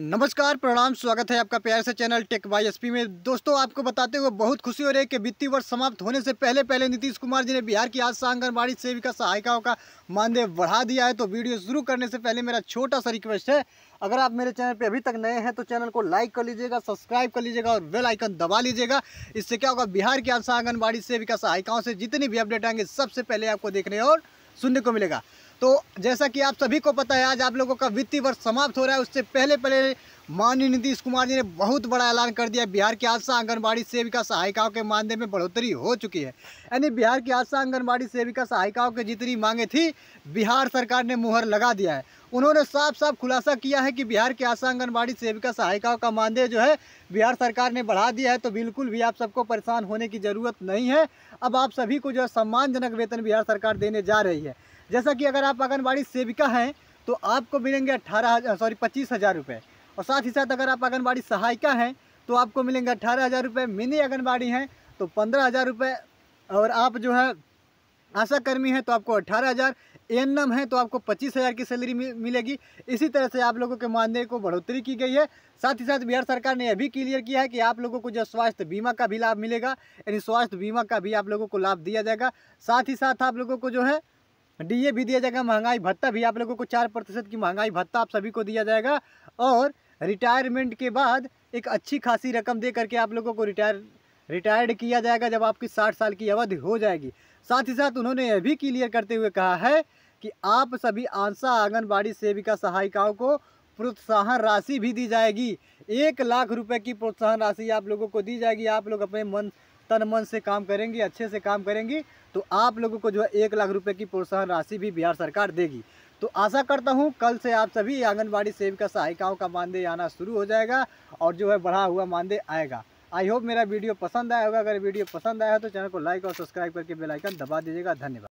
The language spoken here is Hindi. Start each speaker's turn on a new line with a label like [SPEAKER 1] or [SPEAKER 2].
[SPEAKER 1] नमस्कार प्रणाम स्वागत है आपका प्यार से चैनल टेक वाई एसपी में दोस्तों आपको बताते हुए बहुत खुशी हो रही है कि वित्तीय वर्ष समाप्त होने से पहले पहले नीतीश कुमार जी ने बिहार की आशा आंगनबाड़ी सेविका सहायिकाओं का मानदेय बढ़ा दिया है तो वीडियो शुरू करने से पहले मेरा छोटा सा रिक्वेस्ट है अगर आप मेरे चैनल पर अभी तक नए हैं तो चैनल को लाइक कर लीजिएगा सब्सक्राइब कर लीजिएगा और बेल आइकन दबा लीजिएगा इससे क्या होगा बिहार की आशा आंगनबाड़ी सेविका सहायिकाओं से जितनी भी अपडेट आएंगे सबसे पहले आपको देखने और सुनने को मिलेगा तो जैसा कि आप सभी को पता है आज आप लोगों का वित्तीय वर्ष समाप्त हो रहा है उससे पहले पहले माननीय नीतीश कुमार जी ने बहुत बड़ा ऐलान कर दिया बिहार की आशा आंगनबाड़ी सेविका सहायिकाओं के मानदेय में बढ़ोतरी हो चुकी है यानी बिहार की आशा आंगनबाड़ी सेविका सहायिकाओं की जितनी मांगे थी बिहार सरकार ने मुहर लगा दिया है उन्होंने साफ साफ खुलासा किया है कि बिहार की आशा आंगनबाड़ी सेविका सहायिकाओं का मानदेय जो है बिहार सरकार ने बढ़ा दिया है तो बिल्कुल भी आप सबको परेशान होने की ज़रूरत नहीं है अब आप सभी को जो है सम्मानजनक वेतन बिहार सरकार देने जा रही है जैसा कि अगर आप आंगनबाड़ी सेविका हैं तो आपको मिलेंगे अट्ठारह सॉरी पच्चीस हज़ार रुपये और साथ ही साथ अगर आप आंगनबाड़ी सहायिका हैं तो आपको मिलेंगे अट्ठारह हज़ार रुपये मिनी आंगनबाड़ी हैं तो पंद्रह हज़ार रुपये और आप जो है आशा कर्मी हैं तो आपको अट्ठारह हज़ार एन एम है तो आपको पच्चीस हज़ार की सैलरी मिलेगी इसी तरह से आप लोगों के मानदेय को बढ़ोतरी की गई है साथ ही साथ बिहार सरकार ने यह भी क्लियर किया है कि आप लोगों को जो स्वास्थ्य बीमा का भी लाभ मिलेगा यानी स्वास्थ्य बीमा का भी आप लोगों को लाभ दिया जाएगा साथ ही साथ आप लोगों को जो है डी भी दिया जाएगा महंगाई भत्ता भी आप लोगों को चार प्रतिशत की महंगाई भत्ता आप सभी को दिया जाएगा और रिटायरमेंट के बाद एक अच्छी खासी रकम दे करके आप लोगों को रिटायर रिटायर्ड किया जाएगा जब आपकी साठ साल की अवधि हो जाएगी साथ ही साथ उन्होंने यह भी क्लियर करते हुए कहा है कि आप सभी आंसा आंगनबाड़ी सेविका सहायिकाओं को प्रोत्साहन राशि भी दी जाएगी एक लाख रुपए की प्रोत्साहन राशि आप लोगों को दी जाएगी आप लोग अपने मन तन मन से काम करेंगी अच्छे से काम करेंगी तो आप लोगों को जो है एक लाख रुपये की प्रोत्साहन राशि भी बिहार सरकार देगी तो आशा करता हूँ कल से आप सभी आंगनबाड़ी सेविका सहायिकाओं का मानदेय आना शुरू हो जाएगा और जो है बढ़ा हुआ मानदेय आएगा आई होप मेरा वीडियो पसंद आया होगा अगर वीडियो पसंद आया हो तो चैनल को लाइक और सब्सक्राइब करके बेलाइकन दबा दीजिएगा धन्यवाद